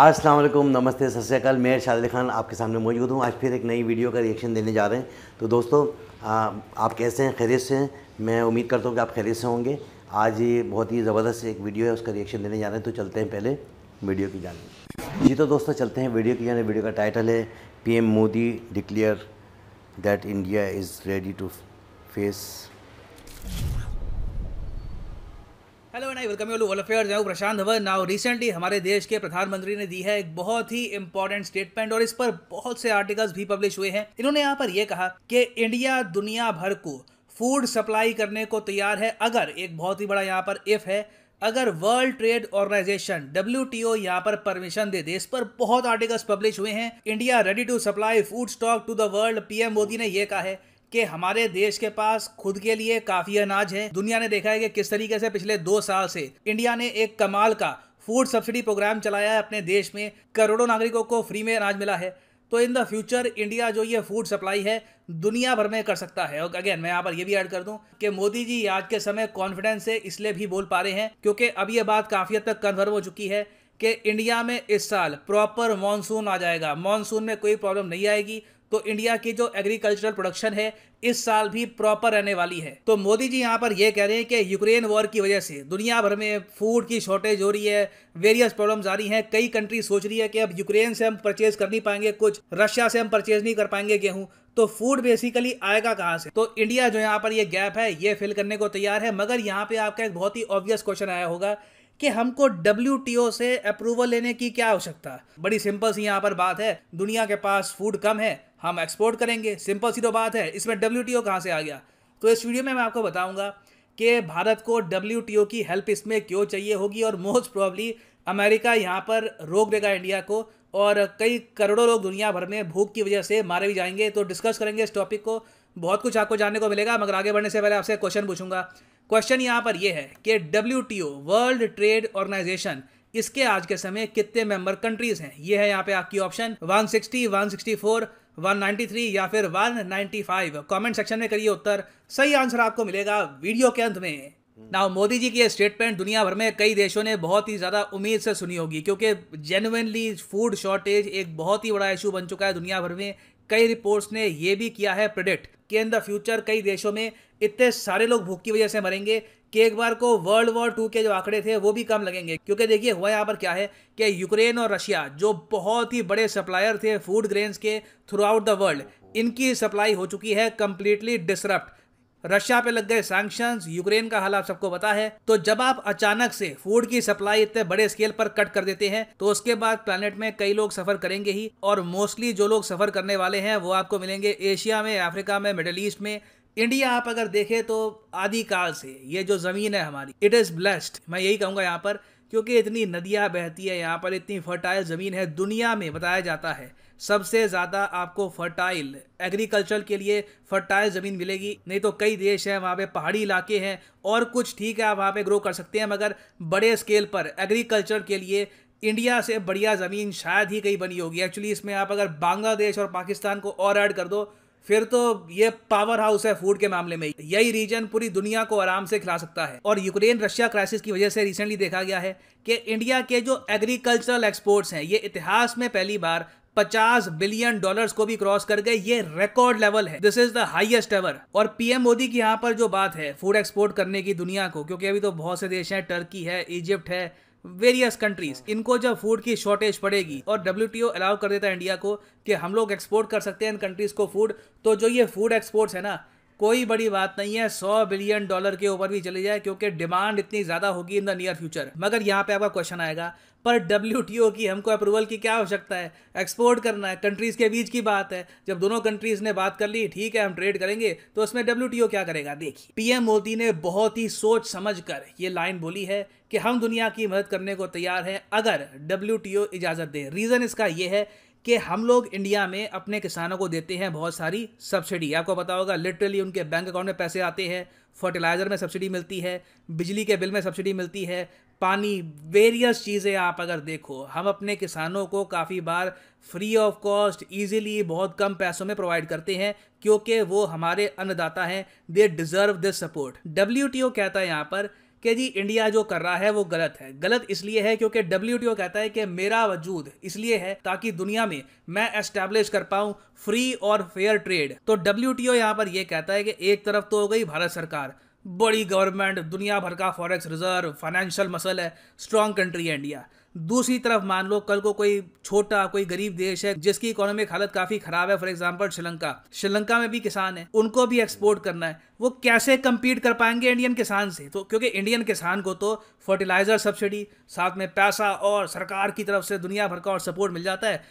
असलम नमस्ते सत श्रीकाल मैं शादिल खान आपके सामने मौजूद हूँ आज फिर एक नई वीडियो का रिएक्शन देने जा रहे हैं तो दोस्तों आ, आप कैसे हैं खैरियत से हैं मैं उम्मीद करता हूँ कि आप खैरियत से होंगे आज ये बहुत ही ज़बरदस्त एक वीडियो है उसका रिएक्शन देने जा रहे हैं तो चलते हैं पहले वीडियो की जाने जी तो दोस्तों चलते हैं वीडियो की जाने वीडियो का टाइटल है P Modi declare that India is ready to face hello and I welcome you all affairs मैं प्रशांत धवन नाउ रिसेंटली हमारे देश के प्रधानमंत्री ने दी है एक बहुत ही इंपॉर्टेंट स्टेटमेंट और इस पर बहुत से आर्टिकल्स भी पब्लिश हुए हैं इन्होंने यहाँ पर यह कहा कि इंडिया दुनिया भर को फूड सप्लाई करने को तैयार है अगर एक बहुत ही बड़ा यहाँ पर इफ है अगर world trade organization W T O यहाँ पर परमिशन दे दे इस पर बहुत आर्टिकल्स पब्लिश हुए हैं India ready to supply food stock to the world PM Modi ने यह कहा है कि हमारे देश के पास खुद के लिए काफ़ी अनाज है दुनिया ने देखा है कि किस तरीके से पिछले दो साल से इंडिया ने एक कमाल का फूड सब्सिडी प्रोग्राम चलाया है अपने देश में करोड़ों नागरिकों को फ्री में अनाज मिला है तो इन द फ्यूचर इंडिया जो ये फूड सप्लाई है दुनिया भर में कर सकता है और अगेन मैं यहाँ पर ये भी ऐड कर दूं कि मोदी जी आज के समय कॉन्फिडेंस से इसलिए भी बोल पा रहे हैं क्योंकि अब ये बात काफ़ी हद तक कन्फर्म हो चुकी है कि इंडिया में इस साल प्रॉपर मानसून आ जाएगा मानसून में कोई प्रॉब्लम नहीं आएगी तो इंडिया की जो एग्रीकल्चरल प्रोडक्शन है इस साल भी प्रॉपर रहने वाली है तो मोदी जी यहाँ पर यह कह रहे हैं कि यूक्रेन वॉर की वजह से दुनिया भर में फूड की शॉर्टेज हो रही है वेरियस प्रॉब्लम्स आ रही हैं कई कंट्री सोच रही है कि अब यूक्रेन से हम परचेज कर नहीं पाएंगे कुछ रशिया से हम परचेज नहीं कर पाएंगे गेहूँ तो फूड बेसिकली आएगा कहाँ से तो इंडिया जो यहाँ पर ये गैप है ये फिल करने को तैयार है मगर यहाँ पे आपका एक बहुत ही ऑब्वियस क्वेश्चन आया होगा कि हमको डब्ल्यू से अप्रूवल लेने की क्या आवश्यकता बड़ी सिंपल सी यहाँ पर बात है दुनिया के पास फूड कम है हम एक्सपोर्ट करेंगे सिंपल सी तो बात है इसमें डब्ल्यू टी कहाँ से आ गया तो इस वीडियो में मैं आपको बताऊंगा कि भारत को डब्ल्यू की हेल्प इसमें क्यों चाहिए होगी और मोस्ट प्रॉब्ली अमेरिका यहाँ पर रोक देगा इंडिया को और कई करोड़ों लोग दुनिया भर में भूख की वजह से मारे भी जाएंगे तो डिस्कस करेंगे इस टॉपिक को बहुत कुछ आपको जानने को मिलेगा मगर आगे बढ़ने से पहले आपसे क्वेश्चन पूछूंगा क्वेश्चन यहाँ पर यह है कि डब्ल्यू वर्ल्ड ट्रेड ऑर्गेनाइजेशन इसके आज के समय कितने मेंबर कंट्रीज हैं ये है यहाँ पे आपकी ऑप्शन 160, 164, 193 या फिर 195 कमेंट सेक्शन में करिए उत्तर सही आंसर आपको मिलेगा वीडियो के अंत में ना हम्म। मोदी जी की ये स्टेटमेंट दुनिया भर में कई देशों ने बहुत ही ज़्यादा उम्मीद से सुनी होगी क्योंकि जेनुअनली फूड शॉर्टेज एक बहुत ही बड़ा इशू बन चुका है दुनिया भर में कई रिपोर्ट्स ने यह भी किया है प्रोडिक्ट कि इन द फ्यूचर कई देशों में इतने सारे लोग भूख की वजह से मरेंगे कि एक बार को वर्ल्ड वॉर टू के जो आंकड़े थे वो भी कम लगेंगे क्योंकि देखिए हुआ यहाँ पर क्या है कि यूक्रेन और रशिया जो बहुत ही बड़े सप्लायर थे फूड ग्रेन्स के थ्रू आउट द वर्ल्ड इनकी सप्लाई हो चुकी है कम्प्लीटली डिसरप्ट रशिया पे लग गए सैंक्शंस यूक्रेन का हाल आप सबको पता है तो जब आप अचानक से फूड की सप्लाई इतने बड़े स्केल पर कट कर देते हैं तो उसके बाद प्लानट में कई लोग सफर करेंगे ही और मोस्टली जो लोग सफर करने वाले हैं वो आपको मिलेंगे एशिया में अफ्रीका में मिडल ईस्ट में इंडिया आप अगर देखें तो आदि काल से ये जो ज़मीन है हमारी इट इज़ ब्लेस्ड मैं यही कहूंगा यहाँ पर क्योंकि इतनी नदियाँ बहती है यहाँ पर इतनी फर्टाइल ज़मीन है दुनिया में बताया जाता है सबसे ज़्यादा आपको फर्टाइल एग्रीकल्चर के लिए फर्टाइल ज़मीन मिलेगी नहीं तो कई देश हैं वहाँ पे पहाड़ी इलाके हैं और कुछ ठीक है आप वहाँ पे ग्रो कर सकते हैं मगर बड़े स्केल पर एग्रीकल्चर के लिए इंडिया से बढ़िया ज़मीन शायद ही कहीं बनी होगी एक्चुअली इसमें आप अगर बांग्लादेश और पाकिस्तान को और ऐड कर दो फिर तो ये पावर हाउस है फूड के मामले में यही रीजन पूरी दुनिया को आराम से खिला सकता है और यूक्रेन रशिया क्राइसिस की वजह से रिसेंटली देखा गया है कि इंडिया के जो एग्रीकल्चरल एक्सपोर्ट्स हैं ये इतिहास में पहली बार 50 बिलियन डॉलर्स को भी क्रॉस कर गए ये रिकॉर्ड लेवल है this is the highest ever और पीएम मोदी की यहाँ पर जो बात है फूड एक्सपोर्ट करने की दुनिया को क्योंकि अभी तो बहुत से देश हैं टर्की है इजिप्ट है वेरियस कंट्रीज इनको जब फूड की शॉर्टेज पड़ेगी और डब्ल्यू अलाउ कर देता है इंडिया को कि हम लोग एक्सपोर्ट कर सकते हैं इन कंट्रीज को फूड तो जो ये फूड एक्सपोर्ट्स है ना कोई बड़ी बात नहीं है सौ बिलियन डॉलर के ऊपर भी चली जाए क्योंकि डिमांड इतनी ज़्यादा होगी इन द नियर फ्यूचर मगर यहाँ पे आपका क्वेश्चन आएगा पर डब्ल्यू की हमको अप्रूवल की क्या आवश्यकता है एक्सपोर्ट करना है कंट्रीज़ के बीच की बात है जब दोनों कंट्रीज़ ने बात कर ली ठीक है हम ट्रेड करेंगे तो उसमें डब्ल्यू क्या करेगा देखिए पीएम मोदी ने बहुत ही सोच समझ कर ये लाइन बोली है कि हम दुनिया की मदद करने को तैयार हैं अगर डब्ल्यू इजाज़त दे रीज़न इसका यह है कि हम लोग इंडिया में अपने किसानों को देते हैं बहुत सारी सब्सिडी आपको पता होगा लिटरली उनके बैंक अकाउंट में पैसे आते हैं फर्टिलाइज़र में सब्सिडी मिलती है बिजली के बिल में सब्सिडी मिलती है पानी वेरियस चीज़ें आप अगर देखो हम अपने किसानों को काफ़ी बार फ्री ऑफ कॉस्ट ईजिली बहुत कम पैसों में प्रोवाइड करते हैं क्योंकि वो हमारे अन्नदाता हैं they deserve this support W कहता है यहाँ पर कि जी इंडिया जो कर रहा है वो गलत है गलत इसलिए है क्योंकि डब्ल्यू कहता है कि मेरा वजूद इसलिए है ताकि दुनिया में मैं एस्टेब्लिश कर पाऊँ फ्री और फेयर ट्रेड तो डब्ल्यू टी यहाँ पर यह कहता है कि एक तरफ तो हो गई भारत सरकार बड़ी गवर्नमेंट दुनिया भर का फॉरेक्स रिजर्व फाइनेंशियल मसल है स्ट्रॉन्ग कंट्री है इंडिया दूसरी तरफ मान लो कल को कोई छोटा कोई गरीब देश है जिसकी इकोनॉमिक हालत काफी खराब है फॉर एग्जाम्पल श्रीलंका श्रीलंका में भी किसान है उनको भी एक्सपोर्ट करना है वो कैसे कम्पीट कर पाएंगे इंडियन किसान से तो क्योंकि इंडियन किसान को तो फर्टिलाइजर सब्सिडी साथ में पैसा और सरकार की तरफ से दुनिया भर का और सपोर्ट मिल जाता है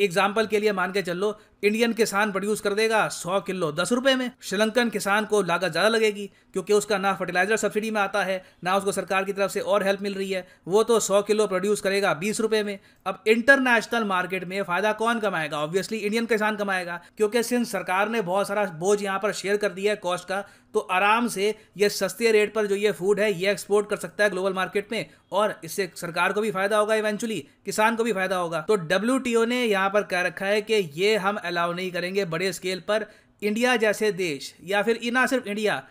एग्जाम्पल के लिए मान के चल लो इंडियन किसान प्रोड्यूस कर देगा सौ किलो दस रुपये में श्रीलंकन किसान को लागत ज़्यादा लगेगी क्योंकि उसका ना फर्टिलाइजर सब्सिडी में आता है ना उसको सरकार की तरफ से और हेल्प मिल रही है वो तो सौ किलो प्रोड्यूस करेगा बीस रुपये में अब इंटरनेशनल मार्केट में फ़ायदा कौन कमाएगा ऑब्वियसली इंडियन किसान कमाएगा क्योंकि सिंध सरकार ने बहुत सारा बोझ यहाँ पर शेयर कर दिया है कॉस्ट का तो आराम से ये सस्ते रेट पर जो ये फूड है ये एक्सपोर्ट कर सकता है ग्लोबल मार्केट में और इससे सरकार को भी फायदा होगा इवेंचुअली किसान को भी फायदा होगा तो डब्ल्यू ने यहाँ पर कह रखा है कि ये हम अलाउ नहीं करेंगे बड़े स्केल पर इंडिया जैसे देश या फिर ना सिर्फ इंडिया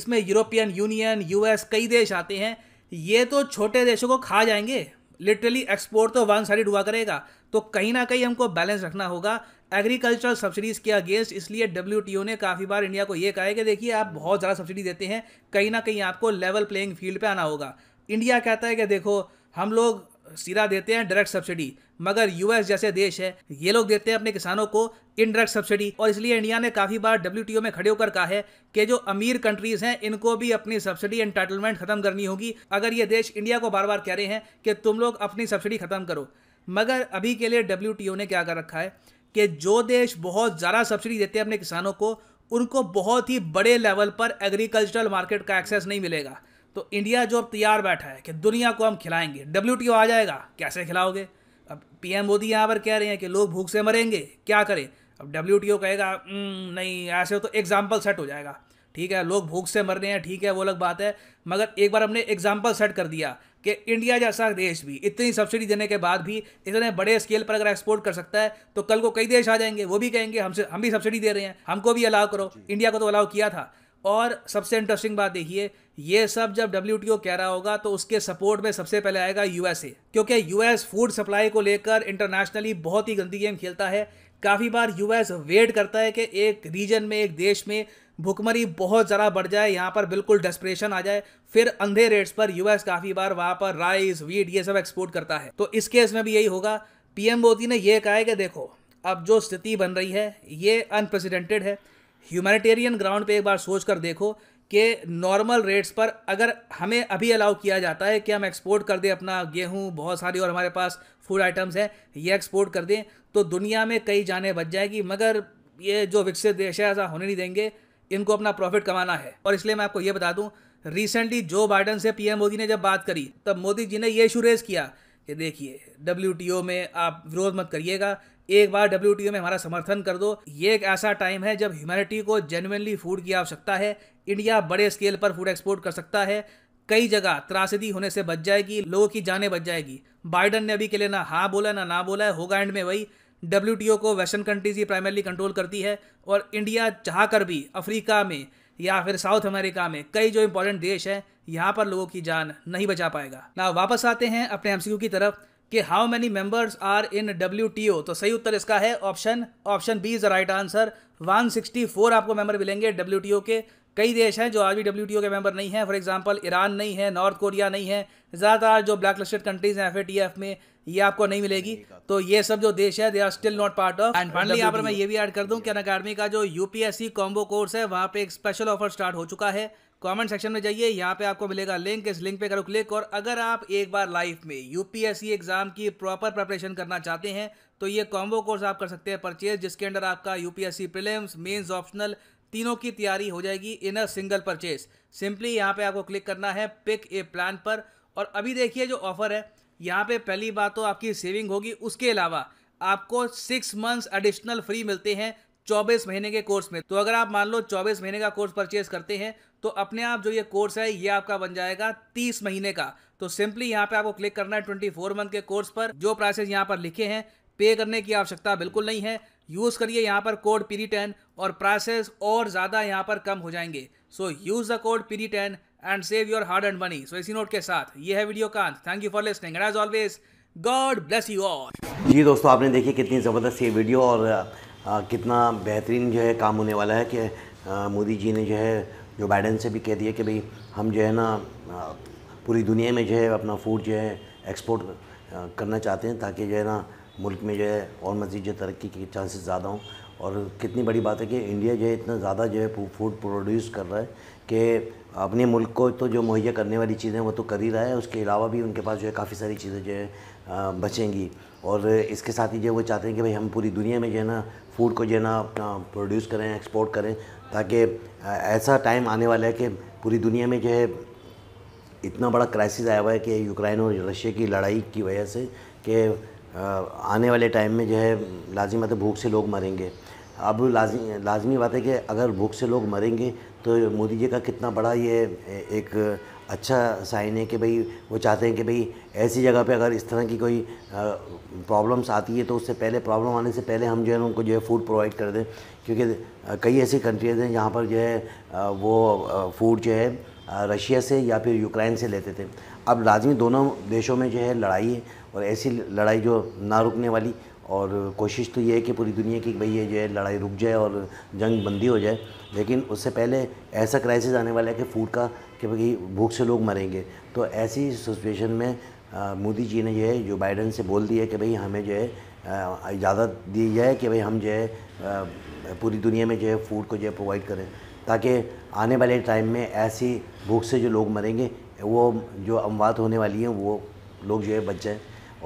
इसमें यूरोपियन यूनियन यूएस कई देश आते हैं ये तो छोटे देशों को खा जाएंगे लिटरली एक्सपोर्ट तो वन साइड हुआ करेगा तो कहीं ना कहीं हमको बैलेंस रखना होगा एग्रीकल्चर सब्सिडीज़ के अगेंस्ट इसलिए डब्ल्यू ने काफ़ी बार इंडिया को ये कहा है कि देखिए आप बहुत ज़्यादा सब्सिडी देते हैं कहीं ना कहीं आपको लेवल प्लेइंग फील्ड पर आना होगा इंडिया कहता है कि देखो हम लोग सीधा देते हैं डायरेक्ट सब्सिडी मगर यूएस जैसे देश है ये लोग देते हैं अपने किसानों को इनडायरेक्ट सब्सिडी और इसलिए इंडिया ने काफ़ी बार डब्ल्यू में खड़े होकर कहा है कि जो अमीर कंट्रीज़ हैं इनको भी अपनी सब्सिडी एंटाइटलमेंट खत्म करनी होगी अगर ये देश इंडिया को बार बार कह रहे हैं कि तुम लोग अपनी सब्सिडी खत्म करो मगर अभी के लिए डब्ल्यू ने क्या कर रखा है कि जो देश बहुत ज़्यादा सब्सिडी देते हैं अपने किसानों को उनको बहुत ही बड़े लेवल पर एग्रीकल्चरल मार्केट का एक्सेस नहीं मिलेगा तो इंडिया जो अब तैयार बैठा है कि दुनिया को हम खिलाएंगे डब्ल्यू आ जाएगा कैसे खिलाओगे अब पी मोदी यहाँ पर कह रहे हैं कि लोग भूख से मरेंगे क्या करें अब डब्ल्यू कहेगा हम्म, नहीं ऐसे हो तो एग्जाम्पल सेट हो जाएगा ठीक है लोग भूख से मर रहे हैं ठीक है वो अलग बात है मगर एक बार हमने एग्जाम्पल सेट कर दिया कि इंडिया जैसा देश भी इतनी सब्सिडी देने के बाद भी इतने बड़े स्केल पर अगर एक्सपोर्ट कर सकता है तो कल को कई देश आ जाएंगे वो भी कहेंगे हमसे हम भी सब्सिडी दे रहे हैं हमको भी अलाउ करो इंडिया को तो अलाउ किया था और सबसे इंटरेस्टिंग बात देखिए ये सब जब डब्ल्यू कह रहा होगा तो उसके सपोर्ट में सबसे पहले आएगा यूएसए क्योंकि यूएस फूड सप्लाई को लेकर इंटरनेशनली बहुत ही गंदी गेम खेलता है काफ़ी बार यूएस वेट करता है कि एक रीजन में एक देश में भुखमरी बहुत ज़रा बढ़ जाए यहाँ पर बिल्कुल डेस्परेशन आ जाए फिर अंधे रेट्स पर यूएस काफ़ी बार वहाँ पर राइस वीट ये सब एक्सपोर्ट करता है तो इस केस में भी यही होगा पीएम मोदी ने यह कहा है कि देखो अब जो स्थिति बन रही है ये अनप्रेसिडेंटेड है ह्यूमैनिटेरियन ग्राउंड पे एक बार सोच कर देखो कि नॉर्मल रेट्स पर अगर हमें अभी अलाउ किया जाता है कि हम एक्सपोर्ट कर दें अपना गेहूं बहुत सारी और हमारे पास फूड आइटम्स हैं ये एक्सपोर्ट कर दें तो दुनिया में कई जाने बच जाएगी मगर ये जो विकसित देश है ऐसा होने नहीं देंगे इनको अपना प्रॉफिट कमाना है और इसलिए मैं आपको ये बता दूँ रिसेंटली जो बाइडन से पी मोदी ने जब बात करी तब मोदी जी ने ये इशू रेज़ किया कि देखिए डब्ल्यू में आप विरोध मत करिएगा एक बार डब्ल्यू में हमारा समर्थन कर दो ये एक ऐसा टाइम है जब ह्यूमैनिटी को जेनुअनली फूड की आवश्यकता है इंडिया बड़े स्केल पर फूड एक्सपोर्ट कर सकता है कई जगह त्रासदी होने से बच जाएगी लोगों की जाने बच जाएगी बाइडन ने अभी के लिए ना हाँ बोला ना ना बोला है होगा एंड में वही डब्ल्यू को वेस्टर्न कंट्रीज ही प्राइमरली कंट्रोल करती है और इंडिया चाह कर भी अफ्रीका में या फिर साउथ अमेरिका में कई जो इंपॉर्टेंट देश हैं यहाँ पर लोगों की जान नहीं बचा पाएगा ना वापस आते हैं अपने एम की तरफ कि how many members are in W तो सही उत्तर इसका है option option B is the right answer 164 आपको मेंबर मिलेंगे डब्ल्यू के कई देश हैं जो आज भी डब्ल्यू के मेंबर नहीं हैं फॉर एग्जांपल ईरान नहीं है नॉर्थ कोरिया नहीं है ज़्यादातर जो ब्लैक लिस्टेड कंट्रीज हैं एफ में ये आपको नहीं मिलेगी तो ये सब जो देश है they are still not part of and finally यहाँ पर मैं ये भी ऐड कर दूँ कि अन अकाडमी का जो यूपीएससी कॉम्बो कोर्स है वहाँ पे एक स्पेशल ऑफर स्टार्ट हो चुका है कमेंट सेक्शन में जाइए यहाँ पे आपको मिलेगा लिंक इस लिंक पे करो क्लिक और अगर आप एक बार लाइफ में यूपीएससी एग्जाम की प्रॉपर प्रिपरेशन करना चाहते हैं तो ये कॉम्बो कोर्स आप कर सकते हैं परचेज जिसके अंडर आपका यूपीएससी प्रीलिम्स मेंस ऑप्शनल तीनों की तैयारी हो जाएगी in a single purchase simply यहाँ पे आपको क्लिक करना है पिक ए प्लान पर और अभी देखिए जो ऑफर है यहाँ पे पहली बात तो आपकी सेविंग होगी उसके अलावा आपको सिक्स मंथ्स एडिशनल फ्री मिलते हैं चौबीस महीने के कोर्स में तो अगर आप मान लो चौबीस महीने का कोर्स परचेज करते हैं तो अपने आप जो ये कोर्स है ये आपका बन जाएगा तीस महीने का तो सिंपली यहाँ पे आपको क्लिक करना है 24 फोर मंथ के कोर्स पर जो प्राइसेस यहाँ पर लिखे हैं पे करने की आवश्यकता बिल्कुल नहीं है यूज़ करिए यहाँ पर कोड पीरी टेन और प्राइसेस और ज़्यादा यहाँ पर कम हो जाएंगे so use the code piri ten and save your hard and money so इसी नोट के साथ ये है वीडियो कांत thank you for listening and as always God bless you all जी दोस्तों आपने देखिए कितनी ज़बरदस्त ये वीडियो और आ, कितना बेहतरीन जो है काम होने वाला है कि मोदी जी ने जो है जो बाइडन से भी कह दिया कि भाई हम जो है ना पूरी दुनिया में जो है अपना फूड जो है एक्सपोर्ट करना चाहते हैं ताकि जो है ना मुल्क में जो है और मज़ीद जो तरक्की के चांसेस ज़्यादा हों और कितनी बड़ी बात है कि इंडिया जो है इतना ज़्यादा जो है फूड प्रोड्यूस कर रहा है कि अपने मुल्क को तो जो मुहैया करने वाली चीज़ें वो तो कर ही रहा है उसके अलावा भी उनके पास जो है काफ़ी सारी चीज़ें जो है बचेंगी और इसके साथ ही जो है वो चाहते हैं कि भाई हम पूरी दुनिया में जो है ना फूड को जो है ना अपना प्रोड्यूस करें एक्सपोर्ट करें ताकि ऐसा टाइम आने वाला है कि पूरी दुनिया में जो है इतना बड़ा क्राइसिस आया हुआ है कि यूक्रेन और रशिया की लड़ाई की वजह से कि आने वाले टाइम में जो है लाजमी बात है तो भूख से लोग मरेंगे अब लाजमी लाजमी बात है कि अगर भूख से लोग मरेंगे तो मोदी जी का कितना बड़ा ये एक अच्छा साइन है कि भाई वो चाहते हैं कि भाई ऐसी जगह पे अगर इस तरह की कोई प्रॉब्लम्स आती है तो उससे पहले प्रॉब्लम आने से पहले हम जो है उनको जो है फूड प्रोवाइड कर दें क्योंकि कई ऐसी कंट्रीज हैं जहाँ पर जो है वो फूड जो है रशिया से या फिर यूक्रेन से लेते थे अब लाजमी दोनों देशों में जो है लड़ाई है और ऐसी लड़ाई जो ना रुकने वाली और कोशिश तो ये है कि पूरी दुनिया की भाई ये जो है लड़ाई रुक जाए और जंग बंदी हो जाए लेकिन उससे पहले ऐसा क्राइसिस आने वाला है कि फूड का कि भाई भूख से लोग मरेंगे तो ऐसी सिचुएशन में मोदी जी ने जो है जो बाइडन से बोल दिया कि भाई हमें जो है इजाज़त दी जाए कि भाई हम जो है पूरी दुनिया में जो है फूड को जो है प्रोवाइड करें ताकि आने वाले टाइम में ऐसी भूख से जो लोग मरेंगे वो जो अमवात होने वाली हैं वो लोग जो है बच जाएँ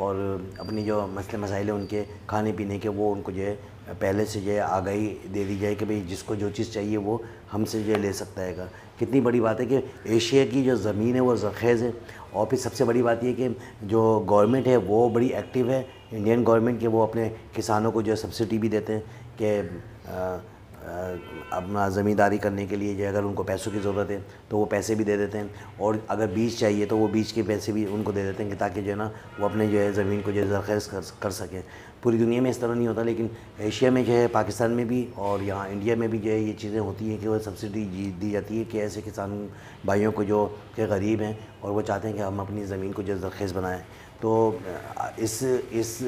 और अपनी जो मसले मसाइल हैं उनके खाने पीने के वो उनको जो है पहले से जो है आगाही दे दी जाए कि भाई जिसको जो चीज़ चाहिए वो हमसे जो है ले सकता है कितनी बड़ी बात है कि एशिया की जो ज़मीन है वो जखेज़ है और फिर सबसे बड़ी बात यह कि जो गवर्नमेंट है वो बड़ी एक्टिव है इंडियन गवर्नमेंट के वो अपने किसानों को जो सब्सिडी भी देते हैं कि अपना ज़मींदारी करने के लिए जो अगर उनको पैसों की ज़रूरत है तो वो पैसे भी दे देते हैं और अगर बीज चाहिए तो वो बीज के पैसे भी उनको दे देते हैं कि ताकि जो है ना वो अपने जो है ज़मीन को जो है जरखेज़ कर, कर सकें पूरी दुनिया में इस तरह नहीं होता लेकिन एशिया में जो है पाकिस्तान में भी और यहाँ इंडिया में भी जो है ये चीज़ें होती हैं कि वह सब्सिडी दी जाती है कि ऐसे किसान भाइयों को जो के गरीब हैं और वो चाहते हैं कि हम अपनी ज़मीन को जो है जरखेज़ बनाएँ तो इस इस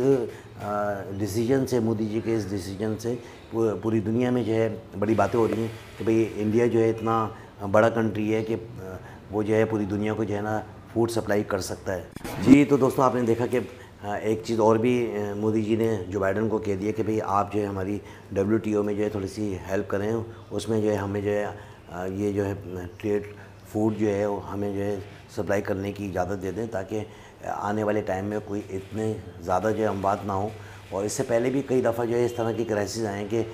डिसीजन से मोदी जी के इस डिसीजन से पूरी दुनिया में जो है बड़ी बातें हो रही हैं कि भाई इंडिया जो है इतना बड़ा कंट्री है कि वो जो है पूरी दुनिया को जो है ना फूड सप्लाई कर सकता है जी तो दोस्तों आपने देखा कि एक चीज़ और भी मोदी जी ने जो बाइडन को कह दिया कि भाई आप जो है हमारी डब्ल्यू में जो है थोड़ी सी हेल्प करें उसमें जो है हमें जो है ये जो है ट्रेड फूड जो है हमें जो है सप्लाई करने की इजाज़त दे दें ताकि आने वाले टाइम में कोई इतने ज़्यादा जो हम बात ना हो और इससे पहले भी कई दफ़ा जो है इस तरह की क्राइसिस आए हैं कि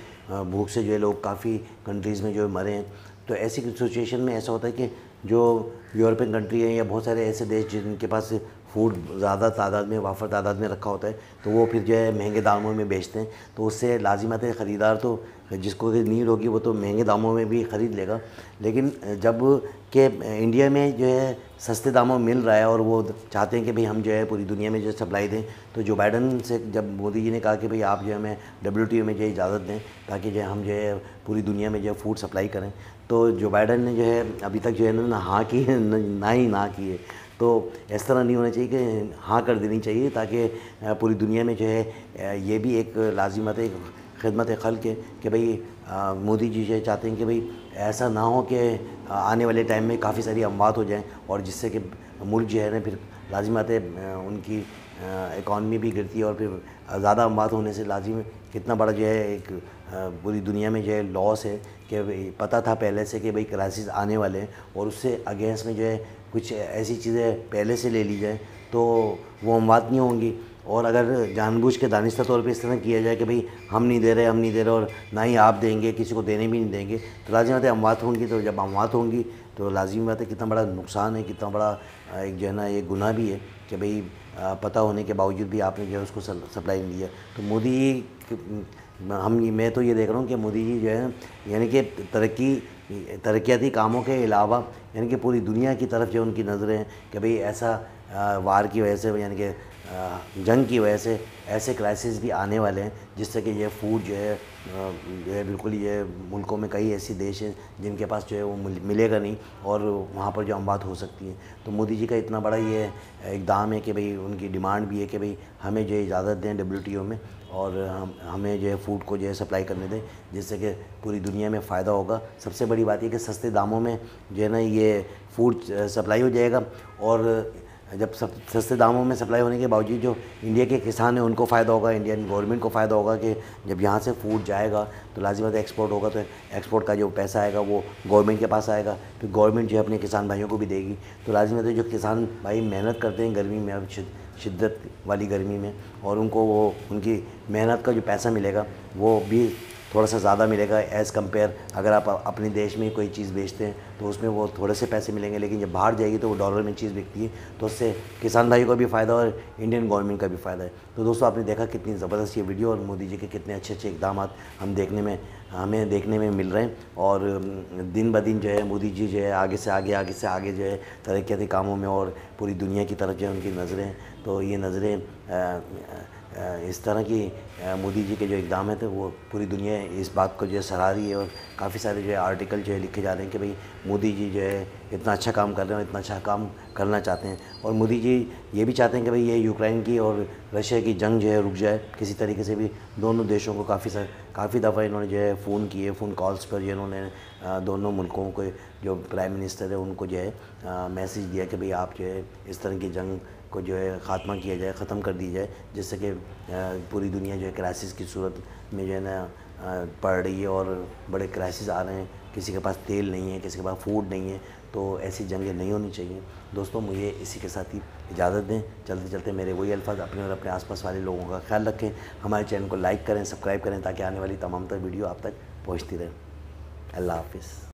भूख से जो है लोग काफ़ी कंट्रीज़ में जो है मरे हैं तो ऐसी सिचुएशन में ऐसा होता है कि जो यूरोपियन कंट्री है या बहुत सारे ऐसे देश जिनके पास फूड ज़्यादा तादाद में वाफर तादाद में रखा होता है तो वो फिर जो है महंगे दामों में बेचते हैं तो उससे लाजिमत है ख़रीदार तो जिसको नीड होगी वो तो महंगे दामों में भी ख़रीद लेगा लेकिन जब के इंडिया में जो है सस्ते दामों मिल रहा है और वो चाहते हैं कि भाई हम जो है पूरी दुनिया में जो सप्लाई दें तो जो बाइडन से जब मोदी जी ने कहा कि भाई आप जो है हमें डब्ल्यू में जो है इजाज़त दें ताकि जो है हम जो है पूरी दुनिया में जो है फूड सप्लाई करें तो जो बाइडन ने जो है अभी तक जो है ना हाँ की ना ही ना की है तो इस तरह नहीं होना चाहिए कि हाँ कर देनी चाहिए ताकि पूरी दुनिया में जो है ये भी एक लाजिमत एक खिदमत खल के कि भाई मोदी जी जो चाहते हैं कि भाई ऐसा ना हो कि आने वाले टाइम में काफ़ी सारी अमवात हो जाए और जिससे कि मुल्क जो है ना फिर लाजिमत उनकी इकॉनमी भी गिरती है और फिर ज़्यादा अमवात होने से लाजिम कितना बड़ा जो है एक पूरी दुनिया में जो है लॉस है कि पता था पहले से कि भाई क्राइसिस आने वाले हैं और उससे अगेंस्ट में जो है कुछ ऐसी चीज़ें पहले से ले ली जाए तो वो अमवात नहीं होंगी और अगर जानबूझ के दानिशा तौर पे इस तरह किया जाए कि भाई हम नहीं दे रहे हम नहीं दे रहे और ना ही आप देंगे किसी को देने भी नहीं देंगे तो लाजिम बात है अमवात होंगी तो जब अमवात होंगी तो लाजिम बात है कितना बड़ा नुकसान है कितना बड़ा एक जो है ना ये गुना भी है कि भाई पता होने के बावजूद भी आपने जो है उसको सप्लाई नहीं दिया तो मोदी हम मैं तो ये देख रहा हूँ कि मोदी जी जो है यानी कि तरक्की तरक्याती कामों के अलावा यानी कि पूरी दुनिया की तरफ जो उनकी नज़रें हैं कि भाई ऐसा वार की वजह से यानी कि जंग की वजह से ऐसे क्राइसिस भी आने वाले हैं जिससे कि ये फूड जो है जो है बिल्कुल ये मुल्कों में कई ऐसी देश हैं जिनके पास जो है वो मिलेगा नहीं और वहाँ पर जो अमवात हो सकती है तो मोदी जी का इतना बड़ा ये इकदाम है कि भाई उनकी डिमांड भी है कि भाई हमें जो इजाज़त दें डब्ल्यू में और हम हमें जो है फूड को जो है सप्लाई करने दें जिससे कि पूरी दुनिया में फ़ायदा होगा सबसे बड़ी बात यह कि सस्ते दामों में जो है ना ये फूड सप्लाई हो जाएगा और जब सब सस्ते दामों में सप्लाई होने के बावजूद जो इंडिया के किसान हैं उनको फ़ायदा होगा इंडियन गवर्नमेंट को फ़ायदा होगा कि जब यहाँ से फूड जाएगा तो लाजिम एक्सपोर्ट होगा तो एक्सपोर्ट का जो पैसा आएगा वो गवर्नमेंट के पास आएगा फिर गवर्नमेंट जो है अपने किसान भाइयों को भी देगी तो लाजिम जो किसान भाई मेहनत करते हैं गर्मी में अब शिद्दत वाली गर्मी में और उनको वो उनकी मेहनत का जो पैसा मिलेगा वो भी थोड़ा सा ज़्यादा मिलेगा एज़ कम्पेयर अगर आप अपने देश में कोई चीज़ बेचते हैं तो उसमें वो थोड़े से पैसे मिलेंगे लेकिन जब बाहर जाएगी तो वो डॉलर में चीज़ बिकती है तो उससे किसान भाई को भी फ़ायदा और इंडियन गवर्नमेंट का भी फ़ायदा है तो दोस्तों आपने देखा कितनी ज़बरदस्त ये वीडियो और मोदी जी के कितने अच्छे अच्छे इकदाम हम देखने में हमें देखने में मिल रहे हैं और दिन ब दिन जो है मोदी जी जो है आगे से आगे आगे से आगे जो है तरक्याती कामों में और पूरी दुनिया की तरफ जो है उनकी नज़रें तो ये नज़रें इस तरह की मोदी जी के जो इकदाम है तो वो पूरी दुनिया इस बात को जो है सराह रही है और काफ़ी सारे जो है आर्टिकल जो है लिखे जा रहे हैं कि भाई मोदी जी जो है इतना अच्छा काम कर रहे हैं और इतना अच्छा काम करना चाहते हैं और मोदी जी ये भी चाहते हैं कि भाई ये यूक्रेन की और रशिया की जंग जो है रुक जाए किसी तरीके से भी दोनों देशों को काफ़ी सर काफ़ी दफ़ा इन्होंने जो है फ़ोन किए फ़ोन कॉल्स पर जो इन्होंने दोनों मुल्कों के जो प्राइम मिनिस्टर है उनको जो है मैसेज दिया कि भाई आप जो है इस तरह की जंग को जो है ख़ात्मा किया जाए ख़त्म कर दी जाए जिससे कि पूरी दुनिया जो है क्राइसिस की सूरत में जो है ना पड़ रही है और बड़े क्राइसिस आ रहे हैं किसी के पास तेल नहीं है किसी के पास फूड नहीं है तो ऐसी जंगें नहीं होनी चाहिए दोस्तों मुझे इसी के साथ ही इजाज़त दें चलते चलते मेरे वही अल्फाज अपने और अपने आसपास वाले लोगों का ख्याल रखें हमारे चैनल को लाइक करें सब्सक्राइब करें ताकि आने वाली तमाम तर वीडियो आप तक पहुँचती रहे अल्लाह हाफिज़